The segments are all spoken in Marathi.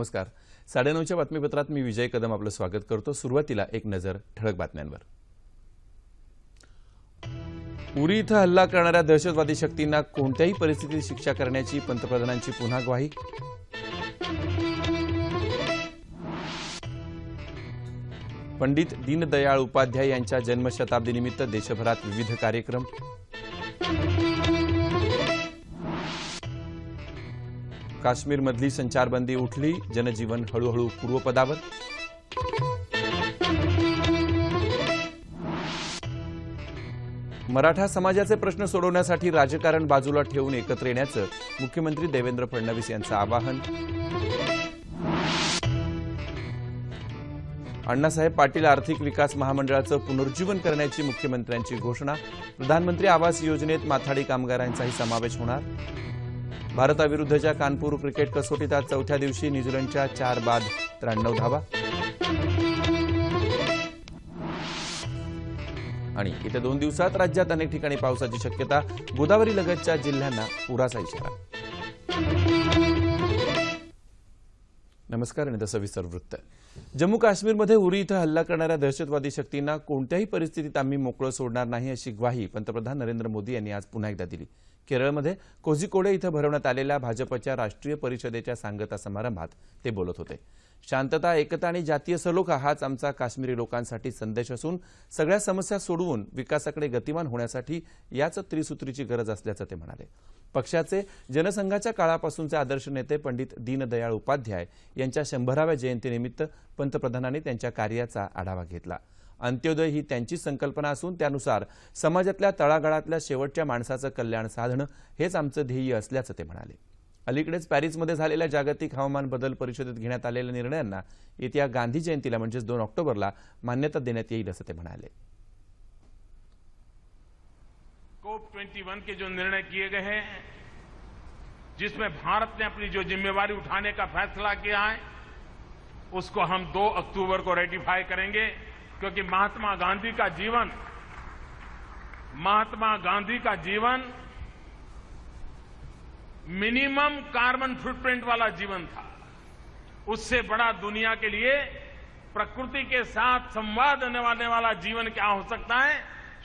नमस्कार साडेनऊच्या बातमीपत्रात मी विजय कदम आपलं स्वागत करतो सुरुवातीला एक नजर ठळक बातम्यांवर उरी इथं हल्ला करणाऱ्या दहशतवादी शक्तींना कोणत्याही परिस्थितीत शिक्षा करण्याची पंतप्रधानांची पुन्हा ग्वाही पंडित दीनदयाळ उपाध्याय यांच्या जन्मशताब्दीनिमित्त देशभरात विविध कार्यक्रम काश्मीरमधली संचारबंदी उठली जनजीवन हळूहळू पूर्वपदावर मराठा समाजाचे प्रश्न सोडवण्यासाठी राजकारण बाजूला ठेवून एकत्र येण्याचं मुख्यमंत्री देवेंद्र फडणवीस यांचं आवाहन अण्णासाहेब पाटील आर्थिक विकास महामंडळाचं पुनरुज्जीवन करण्याची मुख्यमंत्र्यांची घोषणा प्रधानमंत्री आवास योजनेत माथाडी कामगारांचाही समावेश होणार भारताविरुद्धच्या कानपूर क्रिकेट कसोटीत आज चौथ्या दिवशी न्यूझीलंडच्या चार बाद त्र्याण्णव धावा आणि येत्या दोन दिवसात राज्यात अनेक ठिकाणी पावसाची शक्यता गोदावरी लगतच्या जिल्ह्यांना पुराचा इशारा नमस्कार आणि सविस्तर वृत्त जम्मू काश्मीरमध्ये उरी इथं हल्ला करणाऱ्या दहशतवादी शक्तींना कोणत्याही परिस्थितीत आम्ही मोकळं सोडणार नाही अशी ग्वाही पंतप्रधान नरेंद्र मोदी यांनी आज पुन्हा एकदा दिली केरळमध्ये कोझिकोडे इथं भरवण्यात आलेल्या भाजपच्या राष्ट्रीय परिषदेच्या सांगता समारंभात ते बोलत होते शांतता एकता आणि जातीय सलोखा हाच आमचा काश्मीरी लोकांसाठी संदेश असून सगळ्या समस्या सोडवून विकासाकडे गतिमान होण्यासाठी याच त्रिसूत्रीची गरज असल्याचं ते म्हणाले पक्षाचे जनसंघाच्या काळापासूनचे आदर्श नेते पंडित दीनदयाळ उपाध्याय यांच्या शंभराव्या जयंतीनिमित्त पंतप्रधानांनी त्यांच्या कार्याचा आढावा घेतला अंत्योदय ही त्यांची संकल्पना असून त्यानुसार समाजातल्या तळागाळातल्या शेवटच्या माणसाचं कल्याण साधणं हेच आमचं ध्येय असल्याचं ते म्हणाले अलीकडेच पॅरिसमध्ये झालेल्या जागतिक हवामान बदल परिषदेत घेण्यात आलेल्या निर्णयांना येत्या गांधी जयंतीला म्हणजेच दोन ऑक्टोबरला मान्यता देण्यात येईल असं ते म्हणाले कोप ट्वेंटी वन के जो निर्णय किए गए हैं जिसमें भारत ने अपनी जो जिम्मेवारी उठाने का फैसला किया है उसको हम 2 अक्टूबर को रेटिफाई करेंगे क्योंकि महात्मा गांधी का जीवन महात्मा गांधी का जीवन मिनिमम कार्बन फुटप्रिंट वाला जीवन था उससे बड़ा दुनिया के लिए प्रकृति के साथ संवाद होने वाला जीवन क्या हो सकता है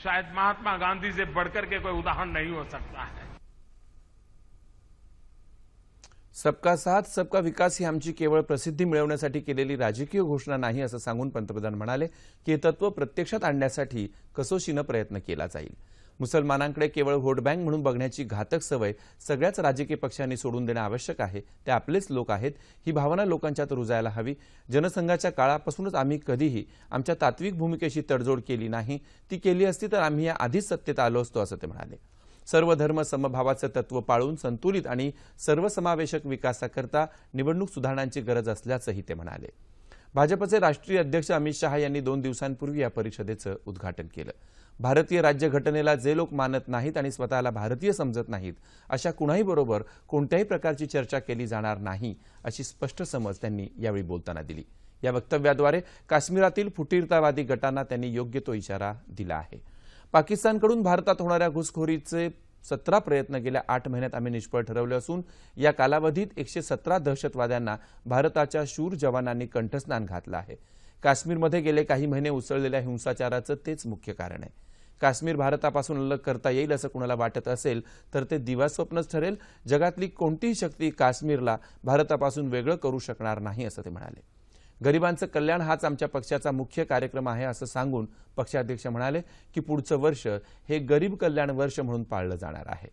शायद महात्मा गांधी से बढ़कर के कोई उदाहरण नहीं हो सकता है सबका साथ सबका विकास ही आमची केवळ प्रसिद्धी मिळवण्यासाठी केलेली राजकीय घोषणा नाही असं सांगून पंतप्रधान म्हणाले की हे तत्व प्रत्यक्षात आणण्यासाठी कसोशीनं प्रयत्न केला जाईल मुसलमानांकडे केवळ व्होट बँक म्हणून बघण्याची घातक सवय सगळ्याच राजकीय पक्षांनी सोडून देणं आवश्यक आहे ते आपलेच लोक आहेत ही भावना लोकांच्यात रुजायला हवी जनसंघाच्या काळापासूनच आम्ही कधीही आमच्या तात्विक भूमिकेशी तडजोड केली नाही ती केली असती तर आम्ही या आधीच सत्तेत आलो असतो असं ते म्हणाले सर्व धर्म समभावाचं तत्व पाळून संतुलित आणि सर्वसमावेशक विकासाकरता निवडणूक सुधारणांची गरज असल्याचंही ते म्हणाले भाजपचे राष्ट्रीय अध्यक्ष अमित शहा यांनी दोन दिवसांपूर्वी या परिषदेचं उद्घाटन केलं भारतीय राज्यघटनेला जे लोक मानत नाहीत आणि स्वतःला भारतीय समजत नाहीत अशा बरोबर कोणत्याही प्रकारची चर्चा केली जाणार नाही अशी स्पष्ट समज त्यांनी यावेळी बोलताना दिली या वक्तव्याद्वारे काश्मीरातील फुटीरतावादी गटांना त्यांनी योग्य तो इशारा दिला आहे पाकिस्तानकडून भारतात होणाऱ्या घुसखोरीचे सतरा प्रयत्न गेल्या आठ महिन्यात आम्ही निष्फळ ठरवले असून या कालावधीत एकशे सतरा दहशतवाद्यांना भारताच्या शूर जवानांनी कंठस्नान घातलं आहे काश्मीरमध्ये गेले काही महिने उसळलेल्या हिंसाचाराचं तेच मुख्य कारण आहे काश्मीर भारतापासून अलग करता येईल असं कुणाला वाटत असेल तर ते दिवास्वप्नच ठरेल जगातली कोणतीही शक्ती काश्मीरला भारतापासून वेगळं करू शकणार नाही असं ते म्हणाले गरिबांचं कल्याण हाच आमच्या पक्षाचा मुख्य कार्यक्रम आहे असं सांगून पक्षाध्यक्ष म्हणाले की पुढचं वर्ष हे गरीब कल्याण वर्ष म्हणून पाळलं जाणार आहे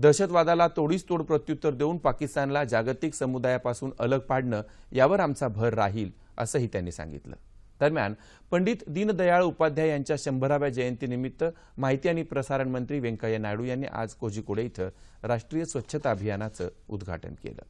दहशतवादाला तोडीस तोड प्रत्युत्तर देऊन पाकिस्तानला जागतिक समुदायापासून अलग पाडणं यावर आमचा भर राहील असंही त्यांनी सांगितलं दरम्यान पंडित दीनदयाळ उपाध्याय यांच्या शंभराव्या जयंतीनिमित्त माहिती आणि प्रसारण मंत्री व्यंकय्या नायडू यांनी आज कोझिकोडे इथं राष्ट्रीय स्वच्छता अभियानाचं उद्घाटन केलं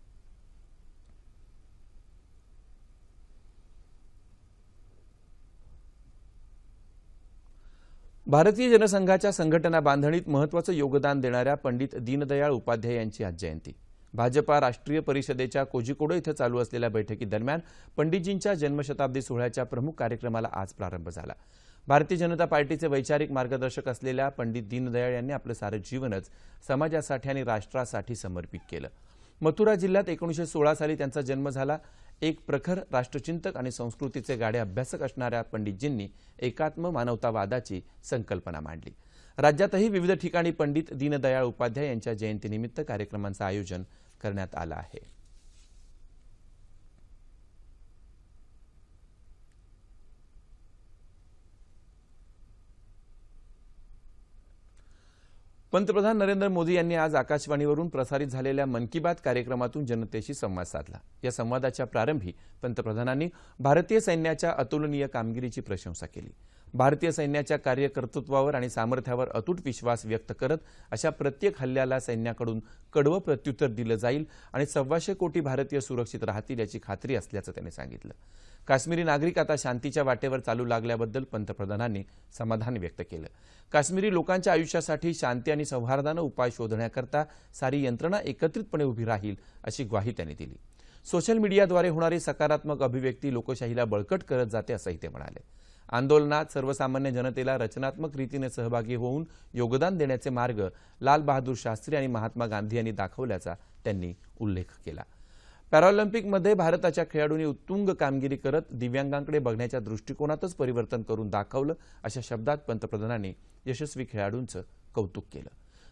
भारतीय जनसंघाच्या संघटना बांधणीत महत्वाचं योगदान देणाऱ्या पंडित दीनदयाळ उपाध्याय यांची आज जयंती भाजपा राष्ट्रीय परिषदेच्या कोजिकोडो इथं चालू असलेल्या बैठकीदरम्यान पंडितजींच्या जन्मशताब्दी सोहळ्याच्या प्रमुख कार्यक्रमाला आज प्रारंभ झाला भारतीय जनता पार्टीचे वैचारिक मार्गदर्शक असलेल्या पंडित दीनदयाळ यांनी आपलं सारं जीवनच समाजासाठी आणि राष्ट्रासाठी समर्पित केलं मथुरा जिल्ह्यात एकोणीसशे सोळा साली त्यांचा जन्म झाला एक प्रखर राष्ट्रचिंतक आणि संस्कृतीचे गाडे अभ्यासक असणाऱ्या पंडितजींनी एकात्म मानवतावादाची संकल्पना मांडली राज्यातही विविध ठिकाणी पंडित दीनदयाळ उपाध्याय यांच्या जयंतीनिमित्त कार्यक्रमांचं आयोजन करण्यात आलं आहे पंतप्रधान नरेंद्र मोदी यांनी आज आकाशवाणीवरून प्रसारित झालेल्या मन की बात कार्यक्रमातून जनतेशी संवाद साधला या संवादाच्या प्रारंभी पंतप्रधानांनी भारतीय सैन्याच्या अतुलनीय कामगिरीची प्रशंसा केली भारतीय सैन्याच्या कार्यकर्तृत्वावर आणि सामर्थ्यावर अतूट विश्वास व्यक्त करत अशा प्रत्येक हल्ल्याला सैन्याकडून कडवं प्रत्युत्तर दिलं जाईल आणि सव्वाशे कोटी भारतीय सुरक्षित राहतील याची खात्री असल्याचं त्यांनी सांगितलं काश्मीरी नागरिक आता शांतीच्या वाटेवर चालू लागल्याबद्दल पंतप्रधानांनी समाधान व्यक्त केलं काश्मीरी लोकांच्या आयुष्यासाठी शांती आणि सौहार्दानं उपाय शोधण्याकरता सारी यंत्रणा एकत्रितपणे उभी राहील अशी ग्वाही त्यांनी दिली सोशल मीडियाद्वारे होणारी सकारात्मक अभिव्यक्ती लोकशाहीला बळकट करत जाते असंही ते म्हणाले आंदोलनात सर्वसामान्य जनतेला रचनात्मक रीतीने सहभागी होऊन योगदान देण्याचे मार्ग लाल बहादूर शास्त्री आणि महात्मा गांधी यांनी दाखवल्याचा त्यांनी उल्लेख केला पॅरालिम्पिकमध्ये भारताच्या खेळाडूंनी उत्तुंग कामगिरी करत दिव्यांगांकडे बघण्याच्या दृष्टिकोनातच परिवर्तन करून दाखवलं अशा शब्दात पंतप्रधानांनी यशस्वी खेळाडूंचं कौतुक केलं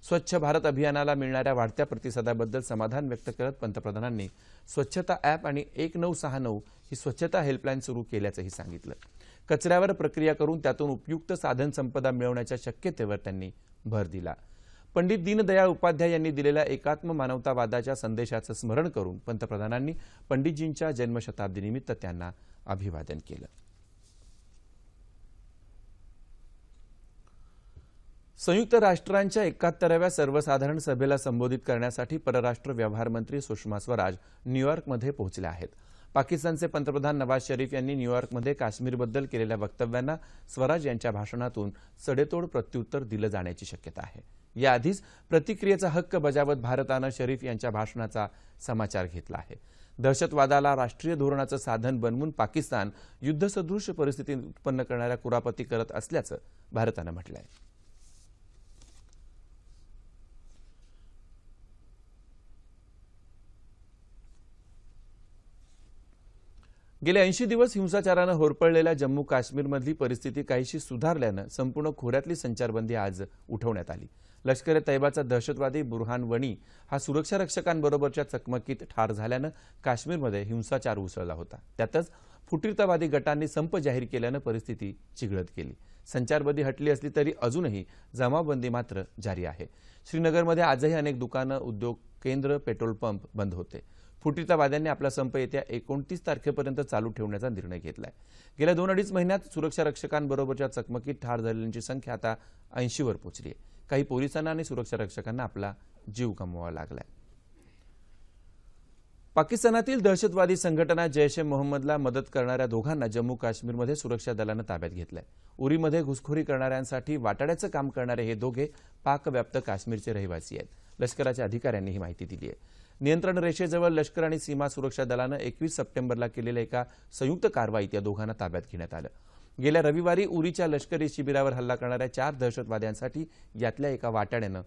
स्वच्छ भारत अभियानाला मिळणाऱ्या वाढत्या प्रतिसादाबद्दल समाधान व्यक्त करत पंतप्रधानांनी स्वच्छता ॲप आणि एक नऊ सहा नऊ ही स्वच्छता हेल्पलाईन सुरू केल्याचंही सांगितलं कचऱ्यावर प्रक्रिया करून त्यातून उपयुक्त साधन संपदा मिळवण्याच्या शक्यतेवर त्यांनी भर दिला पंडित दीनदयाळ उपाध्याय यांनी दिलेल्या एकात्म मानवतावादाच्या संदेशाचं स्मरण करून पंतप्रधानांनी पंडितजींच्या जन्मशताब्दीनिमित्त त्यांना अभिवादन केलं संयुक्त राष्ट्रांच्या एकाहत्तराव्या सर्वसाधारण सभेला संबोधित करण्यासाठी परराष्ट्र व्यवहार मंत्री सुषमा स्वराज न्यूयॉर्कमध्ये पोहोचल्या आहेत पाकिस्तानचे पंतप्रधान नवाज शरीफ यांनी न्यूयॉर्कमध्ये काश्मीरबद्दल केलेल्या वक्तव्यांना स्वराज यांच्या भाषणातून सडेतोड प्रत्युत्तर दिलं जाण्याची शक्यता आहे याआधीच प्रतिक्रियेचा हक्क बजावत भारतानं शरीफ यांच्या भाषणाचा समाचार घेतला आहे दहशतवादाला राष्ट्रीय धोरणाचं साधन बनवून पाकिस्तान युद्धसदृश परिस्थिती उत्पन्न करणाऱ्या कुरापती करत असल्याचं भारतानं म्हटलं आहे गेले ऐंशी दिवस हिंसाचारानं होरपळलेल्या जम्मू काश्मीरमधली परिस्थिती काहीशी सुधारल्यानं संपूर्ण खोऱ्यातली संचारबंदी आज उठवण्यात आली लष्कर ए तैबाचा दहशतवादी बुरहान वणी हा सुरक्षा रक्षकांबरोबरच्या चकमकीत ठार झाल्यानं काश्मीरमध्ये हिंसाचार उसळला होता त्यातच फुटीरतावादी गटांनी संप जाहीर केल्यानं परिस्थिती चिघळत केली संचारबंदी हटली असली तरी अजूनही जमावबंदी मात्र जारी आहे श्रीनगरमध्ये आजही अनेक दुकानं उद्योग केंद्र पेट्रोल पंप बंद होते वाद्यांनी आपला संप येत्या एकोणतीस तारखेपर्यंत चालू ठेवण्याचा निर्णय घेतला गेल्या दोन अडीच महिन्यात सुरक्षा रक्षकांबरोबरच्या चकमकीत ठार झालेल्यांची संख्या आता ऐंशीवर पोहोचली आहे काही पोलिसांना आणि सुरक्षा रक्षकांना आपला जीव गमवावा लागला पाकिस्तानातील दहशतवादी संघटना जैश ए मोहम्मदला मदत करणाऱ्या दोघांना जम्मू काश्मीरमध्ये सुरक्षा दलानं ताब्यात घेतलंय उरीमध्ये घुसखोरी करणाऱ्यांसाठी वाटाड्याचं काम करणारे हे दोघे पाकव्याप्त काश्मीरचे रहिवासी आहेत लष्कराच्या अधिकाऱ्यांनी ही माहिती दिली आहे नियंत्रण रेषेजवळ लष्कर आणि सीमा सुरक्षा दलानं एकवीस सप्टेंबरला केलेल्या एका संयुक्त कारवाईत या दोघांना ताब्यात घेण्यात आलं गेल्या रविवारी उरीच्या लष्करी शिबिरावर हल्ला करणाऱ्या चार दहशतवाद्यांसाठी यातल्या एका वाटाड्यानं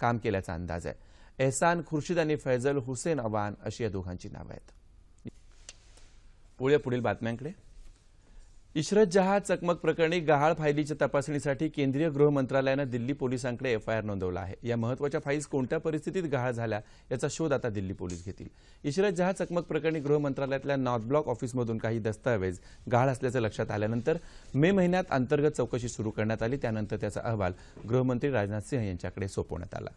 काम केल्याचा अंदाज आहे एहसान खुर्शीद आणि फैजल हुसेन अवान अशी या दोघांची नावं आहेत पुढील बातम्यांकडे इशरत जहा चकमक प्रकरणी गहाळ फायलीच्या तपासणीसाठी केंद्रीय गृह मंत्रालयानं दिल्ली पोलिसांकडे एफ आय आर नोंदवला आहे या महत्वाच्या फाईल्स कोणत्या परिस्थितीत गहाळ झाल्या याचा शोध आता दिल्ली पोलीस घेतील इशरत जहा चकमक प्रकरणी गृह मंत्रालयातल्या नॉर्थ ब्लॉक ऑफिसमधून काही दस्तऐवज गहाळ असल्याचं लक्षात आल्यानंतर मे महिन्यात अंतर्गत चौकशी सुरू करण्यात आली त्यानंतर त्याचा अहवाल गृहमंत्री राजनाथ सिंह यांच्याकडे सोपवण्यात आला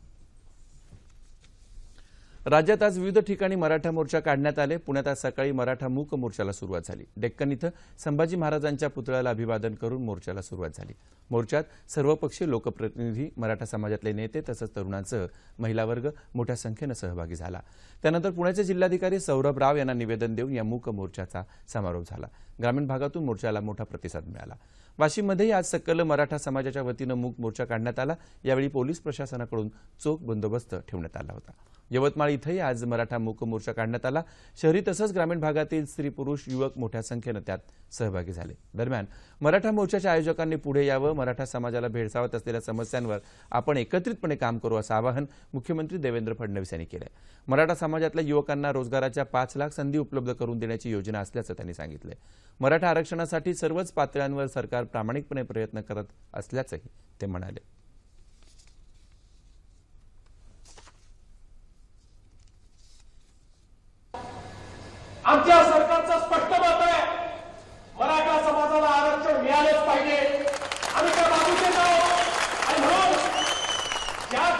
राज्यात आज विविध ठिकाणी मराठा मोर्चा काढण्यात आले पुण्यात आज सकाळी मराठा मूक मोर्चाला सुरुवात झाली डेक्कन इथं संभाजी महाराजांच्या पुतळ्याला अभिवादन करून मोर्चाला सुरुवात झाली मोर्चात सर्वपक्षीय लोकप्रतिनिधी मराठा समाजातले नेते तसंच तरुणांसह महिला वर्ग मोठ्या संख्येनं सहभागी झाला त्यानंतर पुण्याचे जिल्हाधिकारी सौरभ राव यांना निवेदन देऊन या मूक मोर्चाचा समारोप झाला ग्रामीण भागातून मोर्चाला मोठा प्रतिसाद मिळाला वाशिममध्येही आज सकल मराठा समाजाच्या वतीनं मूक मोर्चा काढण्यात आला यावेळी पोलीस प्रशासनाकडून चोख बंदोबस्त ठेवण्यात आला होता यवतमाळ इथंही आज मराठा मूक मोर्चा काढण्यात आला शहरी तसंच ग्रामीण भागातील स्त्री पुरुष युवक मोठ्या संख्येनं त्यात सहभागी झाले दरम्यान मराठा मोर्चाच्या आयोजकांनी पुढे यावं मराठा समाजाला भेडसावत असलेल्या समस्यांवर आपण एकत्रितपणे काम करू असं आवाहन मुख्यमंत्री देवेंद्र फडणवीस यांनी केलं मराठा समाजातल्या युवकांना रोजगाराच्या पाच लाख संधी उपलब्ध करून देण्याची योजना असल्याचं त्यांनी सांगितलं मराठा आरक्षणासाठी सर्वच पातळ्यांवर सरकार प्रामाणिकपणे प्रयत्न करत असल्याचंही ते म्हणाले आमच्या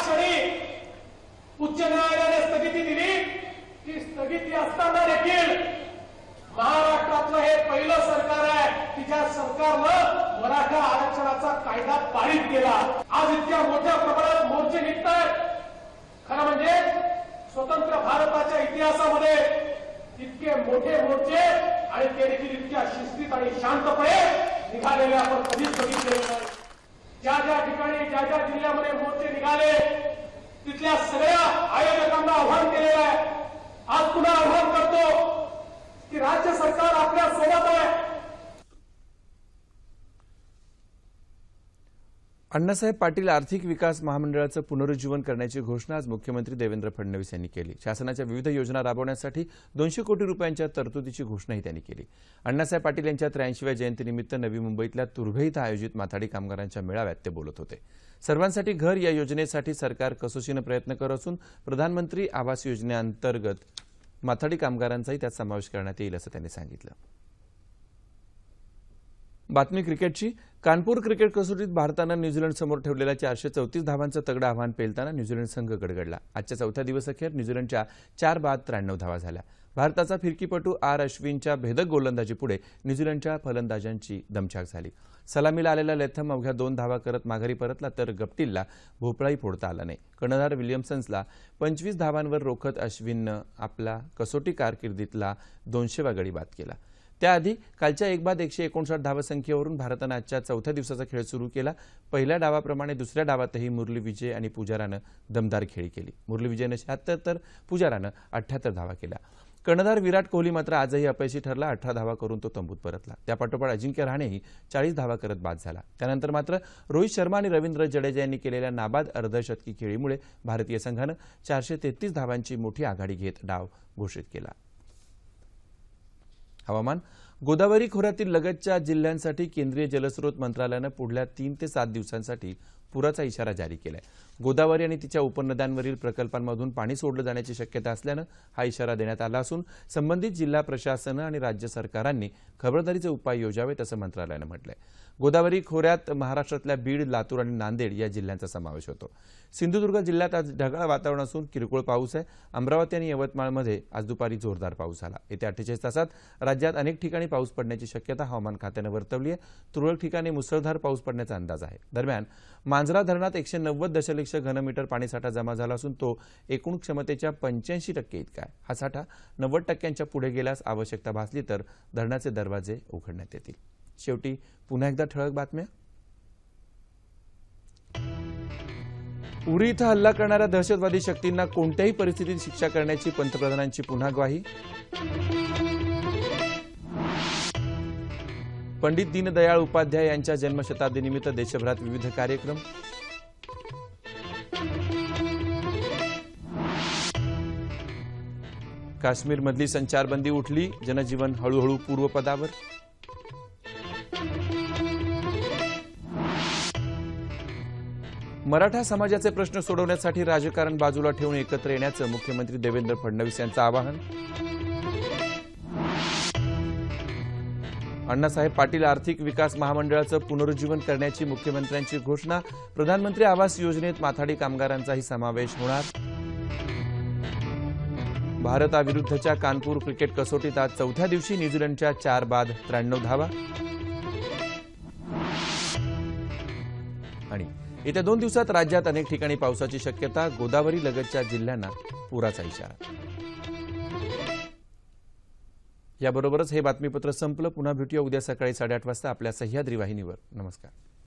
क्षणी उच्च न्यायालयाने स्थगिती दिली ती स्थगिती असताना देखील महाराष्ट्रातलं हे पहिलं सरकार आहे की ज्या सरकारनं मराठा आरक्षणाचा कायदा पारित केला आज इतक्या मोठ्या प्रमाणात मोर्चे निघत आहेत खरं म्हणजे स्वतंत्र भारताच्या इतिहासामध्ये इतके मोठे मोर्चे आणि ते देखील इतक्या शिस्तीत आणि शांतपणे निघालेले आपण कधीच बघितले नाही ज्या ज्या जिल्ह्यामध्ये मोर्चे निघाले तिथल्या सगळ्या आयोजकांना आव्हान केलेलं आहे आज पुन्हा आव्हान करतो की राज्य सरकार आपल्या सोबत आहे अण्णासाहेब पाटील आर्थिक विकास महामंडळाचं पुनरुज्जीवन करण्याची घोषणा आज मुख्यमंत्री देवेंद्र फडणवीस यांनी केली शासनाच्या विविध योजना राबवण्यासाठी दोनशे कोटी रुपयांच्या तरतुदीची घोषणाही त्यांनी केली अण्णासाहेब पाटील यांच्या त्र्याऐंशीव्या जयंतीनिमित्त नवी मुंबईतल्या तुर्भे इथं आयोजित माथाडी कामगारांच्या मेळाव्यात ते बोलत होते सर्वांसाठी घर या योजनेसाठी सरकार कसोशीनं प्रयत्न करत असून प्रधानमंत्री आवास योजनेअंतर्गत माथाडी कामगारांचाही त्यात समावेश करण्यात येईल असं त्यांनी सांगितलं बातमी क्रिकेटची कानपूर क्रिकेट कसोटीत भारतानं न्यूझीलंडसमोर ठेवलेला चारशे चौतीस धावांचं तगडं आव्हान पेलताना न्यूझीलंड संघ गडगडला आजच्या चौथ्या दिवस अखेर न्यूझीलंडच्या चार बाद त्र्याण्णव धावा झाल्या भारताचा फिरकीपटू आर अश्विनच्या भेदक गोलंदाजीपुढे न्यूझीलंडच्या फलंदाजांची दमछाक झाली सलामीला आलेला लेथम अवघ्या दोन धावा करत माघारी परतला तर गप्टीलला भोपळाही फोडता आला नाही कर्णधार विल्यमसन्सला पंचवीस धावांवर रोखत अश्विननं आपला कसोटी कारकिर्दीतला दोनशेवा गडी बाद केला त्याआधी कालच्या एक बाद एकशे एकोणसाठ धावसंख्येवरून भारतानं आजच्या चौथ्या दिवसाचा खेळ सुरू केला पहिल्या डावाप्रमाणे दुसऱ्या डावातही मुरली विजय आणि पुजारानं दमदार खेळी केली मुरली विजयनं शहात्तर तर पुजारानं अठ्ठ्याहत्तर धावा केल्या कर्णधार विराट कोहली मात्र आजही अपयशी ठरला अठरा धावा करून तो तंबूत परतला त्यापाठोपाठ अजिंक्य राणेही चाळीस धावा करत बाद झाला त्यानंतर मात्र रोहित शर्मा आणि रवींद्र जडेजा यांनी केलेल्या नाबाद अर्धशतकी खेळीमुळे भारतीय संघानं चारशे तेहतीस धावांची मोठी आघाडी घेत डाव घोषित केला हवामान गोदावरी खोऱ्यातील लगतच्या जिल्ह्यांसाठी केंद्रीय जलस्रोत मंत्रालयानं पुढल्या तीन ते सात दिवसांसाठी पुराचा इशारा जारी केला आहे गोदावरी आणि तिच्या उपनद्यांवरील प्रकल्पांमधून पाणी सोडलं जाण्याची शक्यता असल्यानं हा इशारा देण्यात आला असून संबंधित जिल्हा प्रशासन आणि राज्य सरकारांनी खबरदारीचे उपाय योजावेत असं मंत्रालयानं म्हटलं आहे गोदावरी खोऱ्यात महाराष्ट्रातल्या बीड लातूर आणि नांदेड या जिल्ह्यांचा समावेश होतो सिंधुदुर्ग जिल्ह्यात आज ढगाळ वातावरण असून किरकोळ पाऊस आहे अमरावती आणि यवतमाळमध्ये आज दुपारी जोरदार पाऊस झाला येत्या अठ्ठेचाळीस तासात राज्यात अनेक ठिकाणी पाऊस पडण्याची शक्यता हवामान खात्यानं वर्तवली आहे तुरळक ठिकाणी मुसळधार पाऊस पडण्याचा अंदाज आहे दरम्यान मांजरा धरणात एकशे नव्वद दशलक्ष घनमीटर पाणीसाठा जमा झाला असून तो एकूण क्षमतेच्या पंच्याऐंशी टक्के इतका आहे हा साठा नव्वद टक्क्यांच्या पुढे गेल्यास आवश्यकता भासली तर धरणाचे दरवाजे उघडण्यात येतील शेवटी पुन्हा एकदा ठळक बातम्या उरी इथं हल्ला करणाऱ्या दहशतवादी शक्तींना कोणत्याही परिस्थितीत शिक्षा करण्याची पंतप्रधानांची पुन्हा ग्वाही पंडित दीनदयाळ उपाध्याय यांच्या जन्मशताब्दीनिमित्त देशभरात विविध कार्यक्रम काश्मीरमधली संचारबंदी उठली जनजीवन हळूहळू पूर्वपदावर मराठा समाजाचे प्रश्न सोडवण्यासाठी राजकारण बाजूला ठेवून एकत्र येण्याचं मुख्यमंत्री देवेंद्र फडणवीस यांचं आवाहन अण्णासाहेब पाटील आर्थिक विकास महामंडळाचं पुनरुज्जीवन करण्याची मुख्यमंत्र्यांची घोषणा प्रधानमंत्री आवास योजनेत माथाडी कामगारांचाही समावेश होणार भारताविरुद्धच्या कानपूर क्रिकेट कसोटीत आज चौथ्या दिवशी न्यूझीलंडच्या चार बाद त्र्याण्णव धावा आणि येत्या दोन दिवसात राज्यात अनेक ठिकाणी पावसाची शक्यता गोदावरी लगतच्या जिल्ह्यांना पुराचा इशारा याबरोबरच हे बातमीपत्र संपलं पुन्हा भेटूया उद्या सकाळी साडेआठ वाजता आपल्या सह्याद्री वाहिनीवर नमस्कार